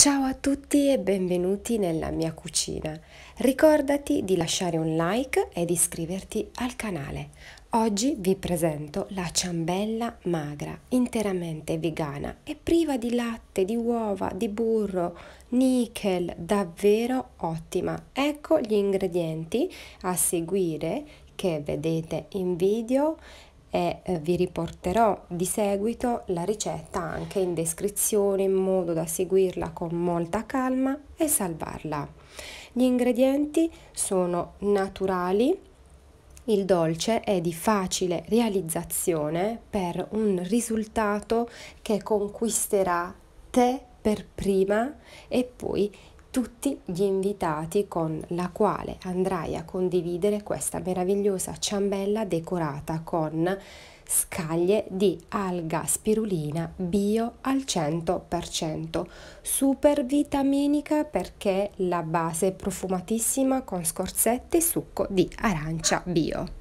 Ciao a tutti e benvenuti nella mia cucina. Ricordati di lasciare un like e di iscriverti al canale. Oggi vi presento la ciambella magra, interamente vegana e priva di latte, di uova, di burro, nickel, davvero ottima. Ecco gli ingredienti a seguire che vedete in video e eh, vi riporterò di seguito la ricetta anche in descrizione in modo da seguirla con molta calma e salvarla. Gli ingredienti sono naturali, il dolce è di facile realizzazione per un risultato che conquisterà te per prima e poi tutti gli invitati con la quale andrai a condividere questa meravigliosa ciambella decorata con scaglie di alga spirulina bio al 100%, super vitaminica perché la base è profumatissima con scorzette e succo di arancia bio.